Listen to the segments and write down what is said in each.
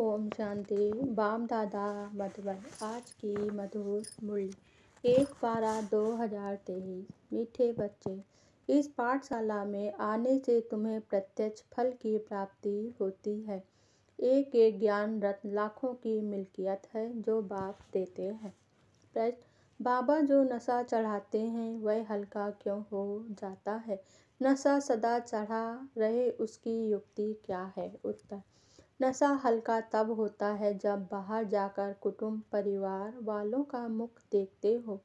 ओम शांति balm दादा मधुबन आज की मधुर मूल्य एक बारह दो हजार तेईस मीठे बच्चे इस पाठशाला में आने से तुम्हें प्रत्यक्ष फल की प्राप्ति होती है एक एक ज्ञान रत्न लाखों की मिल्कियत है जो बाप देते हैं प्रश्न बाबा जो नशा चढ़ाते हैं वह हल्का क्यों हो जाता है नशा सदा चढ़ा रहे उसकी युक्ति क्या है उत्तर नशा हल्का तब होता है जब बाहर जाकर कुटुंब परिवार वालों का मुख देखते हो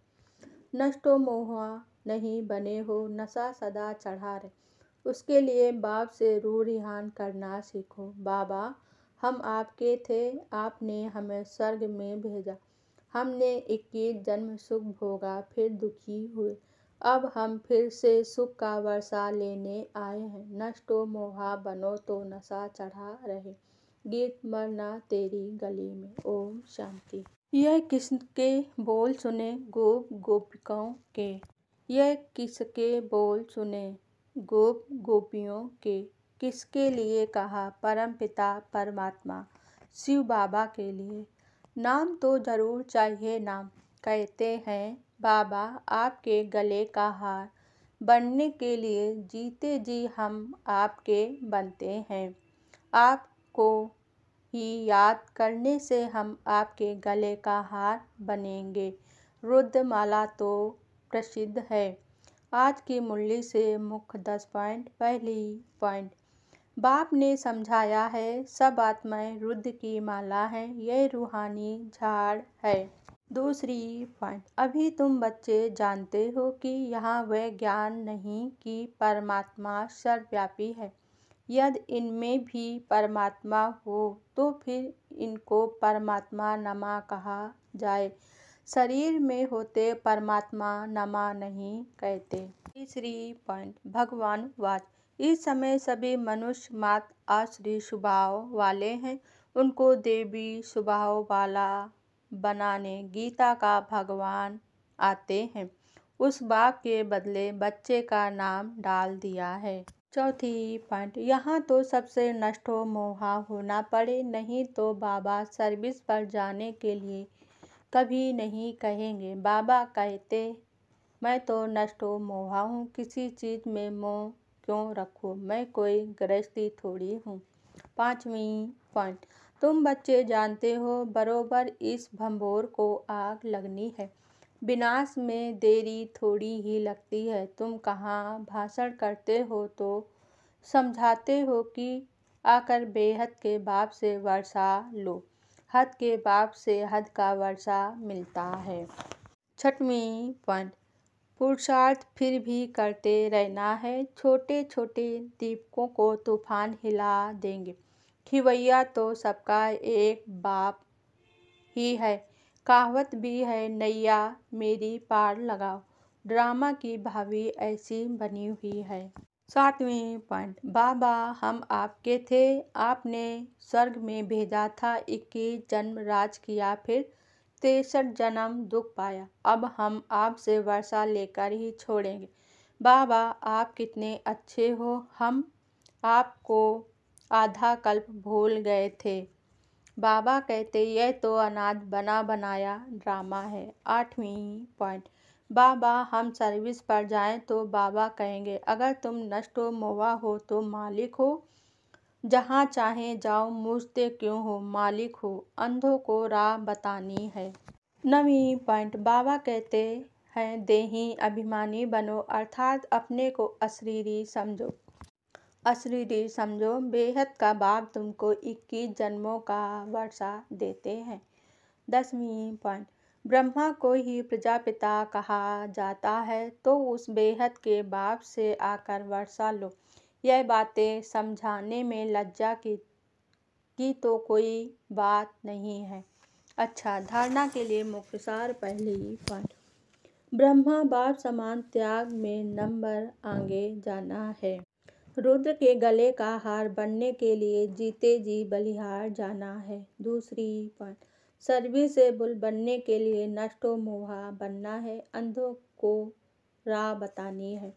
नष्टो मोहा नहीं बने हो नशा सदा चढ़ा रहे उसके लिए बाप से रू रिहान करना सीखो बाबा हम आपके थे आपने हमें स्वर्ग में भेजा हमने इक्कीस जन्म सुख भोगा फिर दुखी हुए अब हम फिर से सुख का वर्षा लेने आए हैं नष्टो मोहा बनो तो नशा चढ़ा रहे गीत मरना तेरी गली में ओम शांति यह कृष्ण के बोल सुने गोप गोपिकाओं के यह किसके बोल सुने गोप गोपियों के किसके लिए कहा परम पिता परमात्मा शिव बाबा के लिए नाम तो जरूर चाहिए नाम कहते हैं बाबा आपके गले का हार बनने के लिए जीते जी हम आपके बनते हैं आप को ही याद करने से हम आपके गले का हार बनेंगे रुद्रमाला तो प्रसिद्ध है आज की मुरली से मुख्य दस पॉइंट पहली पॉइंट बाप ने समझाया है सब आत्माएं रुद्र की माला है यह रूहानी झाड़ है दूसरी पॉइंट अभी तुम बच्चे जानते हो कि यहाँ वह ज्ञान नहीं कि परमात्मा सर्वव्यापी है यदि इनमें भी परमात्मा हो तो फिर इनको परमात्मा नमा कहा जाए शरीर में होते परमात्मा नमा नहीं कहते तीसरी पॉइंट भगवान वाच इस समय सभी मनुष्य मात आश्री स्वभाव वाले हैं उनको देवी स्वभाव वाला बनाने गीता का भगवान आते हैं उस बाप के बदले बच्चे का नाम डाल दिया है चौथी पॉइंट यहाँ तो सबसे नष्ट हो मोहा होना पड़े नहीं तो बाबा सर्विस पर जाने के लिए कभी नहीं कहेंगे बाबा कहते मैं तो नष्ट हो मोहा हूँ किसी चीज़ में मोह क्यों रखूँ मैं कोई गृहस्थी थोड़ी हूँ पाँचवीं पॉइंट तुम बच्चे जानते हो बरोबर इस भंभोर को आग लगनी है विनाश में देरी थोड़ी ही लगती है तुम कहाँ भाषण करते हो तो समझाते हो कि आकर बेहद के बाप से वर्षा लो हद के बाप से हद का वर्षा मिलता है छठवीं पन पुरुषार्थ फिर भी करते रहना है छोटे छोटे दीपकों को तूफान हिला देंगे खिवैया तो सबका एक बाप ही है कहावत भी है नैया मेरी पार लगाओ ड्रामा की भावी ऐसी बनी हुई है सातवें पॉइंट बाबा हम आपके थे आपने स्वर्ग में भेजा था इक्कीस जन्म राज किया फिर तिरसठ जन्म दुख पाया अब हम आपसे वर्षा लेकर ही छोड़ेंगे बाबा आप कितने अच्छे हो हम आपको आधा कल्प भूल गए थे बाबा कहते यह तो अनाथ बना बनाया ड्रामा है आठवीं पॉइंट बाबा हम सर्विस पर जाएं तो बाबा कहेंगे अगर तुम नष्ट हो मोवा हो तो मालिक हो जहाँ चाहे जाओ मूझते क्यों हो मालिक हो अंधों को राह बतानी है नवी पॉइंट बाबा कहते हैं देही अभिमानी बनो अर्थात अपने को अशरीरी समझो असली डील समझो बेहद का बाप तुमको इक्कीस जन्मों का वर्षा देते हैं दसवीं पॉइंट ब्रह्मा को ही प्रजापिता कहा जाता है तो उस बेहद के बाप से आकर वर्षा लो यह बातें समझाने में लज्जा की की तो कोई बात नहीं है अच्छा धारणा के लिए मुख्यसार पहली पॉइंट ब्रह्मा बाप समान त्याग में नंबर आगे जाना है रुद्र के गले का हार बनने के लिए जीते जी बलिहार जाना है दूसरी पॉइंट सर्विसेबल बनने के लिए नष्टो मोहा बनना है अंधों को राह बतानी है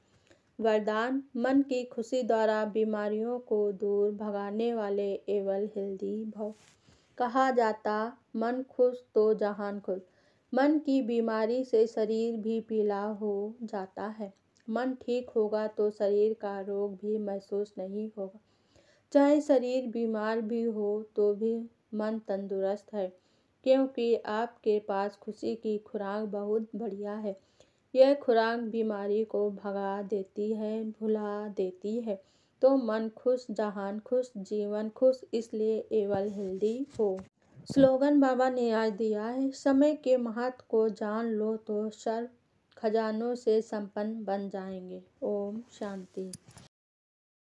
वरदान मन की खुशी द्वारा बीमारियों को दूर भगाने वाले एवल हेल्दी भव कहा जाता मन खुश तो जहान खुश मन की बीमारी से शरीर भी पीला हो जाता है मन ठीक होगा तो शरीर का रोग भी महसूस नहीं होगा चाहे शरीर बीमार भी हो तो भी मन तंदुरुस्त है क्योंकि आपके पास खुशी की खुराक बहुत बढ़िया है यह खुराक बीमारी को भगा देती है भुला देती है तो मन खुश जहान खुश जीवन खुश इसलिए एवल हेल्दी हो स्लोगन बाबा ने आज दिया है समय के महत्व को जान लो तो सर्व खजानों से संपन्न बन जाएंगे ओम शांति